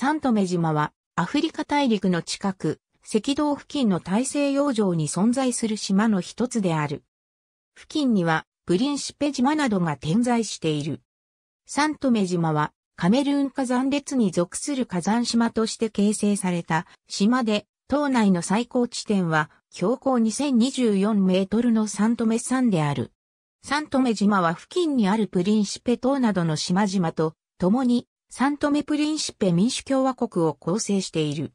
サントメ島はアフリカ大陸の近く、赤道付近の大西洋上に存在する島の一つである。付近にはプリンシペ島などが点在している。サントメ島はカメルーン火山列に属する火山島として形成された島で、島内の最高地点は標高2024メートルのサントメ山である。サントメ島は付近にあるプリンシペ島などの島々と共にサントメプリンシペ民主共和国を構成している。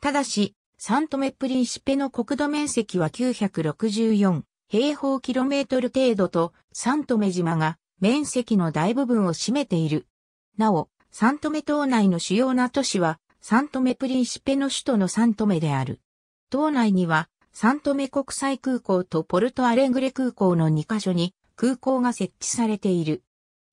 ただし、サントメプリンシペの国土面積は964平方キロメートル程度と、サントメ島が面積の大部分を占めている。なお、サントメ島内の主要な都市は、サントメプリンシペの首都のサントメである。島内には、サントメ国際空港とポルトアレングレ空港の2カ所に空港が設置されている。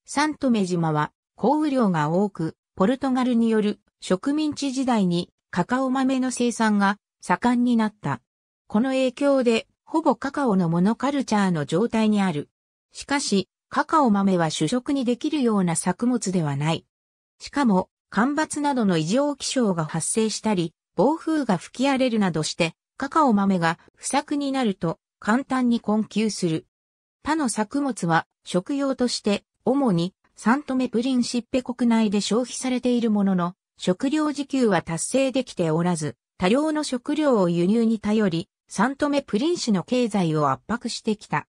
サントメ島は降雨量が多く、ポルトガルによる植民地時代にカカオ豆の生産が盛んになった。この影響で、ほぼカカオのモノカルチャーの状態にある。しかし、カカオ豆は主食にできるような作物ではない。しかも、干ばつなどの異常気象が発生したり、暴風が吹き荒れるなどして、カカオ豆が不作になると簡単に困窮する。他の作物は食用として主にサントメプリンシッペ国内で消費されているものの、食料自給は達成できておらず、多量の食料を輸入に頼り、サントメプリン市の経済を圧迫してきた。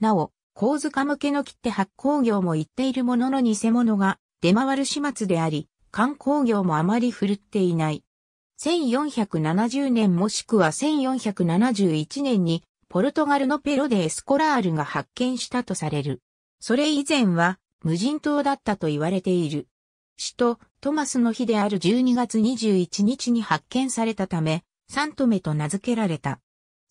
なお、高塚向けの切手発行業も行っているものの偽物が出回る始末であり、観光業もあまり振るっていない。1470年もしくは1471年にポルトガルのペロでエスコラールが発見したとされる。それ以前は無人島だったと言われている。首都トマスの日である12月21日に発見されたため、サントメと名付けられた。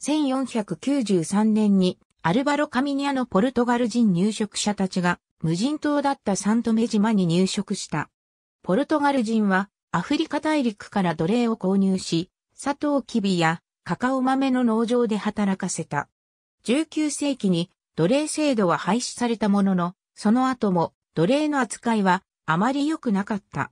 1493年にアルバロ・カミニアのポルトガル人入植者たちが無人島だったサントメ島に入植した。ポルトガル人はアフリカ大陸から奴隷を購入し、砂糖キビやカカオ豆の農場で働かせた。19世紀に奴隷制度は廃止されたものの、その後も奴隷の扱いはあまり良くなかった。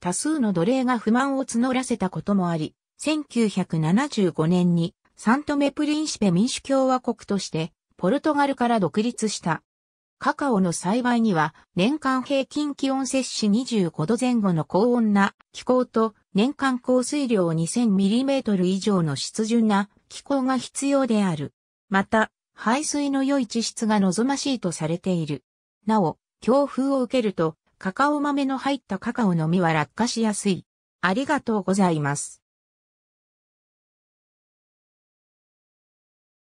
多数の奴隷が不満を募らせたこともあり、1975年にサントメ・プリンシペ民主共和国としてポルトガルから独立した。カカオの栽培には年間平均気温摂氏25度前後の高温な気候と年間降水量 2000mm 以上の湿潤な気候が必要である。また、排水の良い地質が望ましいとされている。なお、強風を受けると、カカオ豆の入ったカカオの実は落下しやすい。ありがとうございます。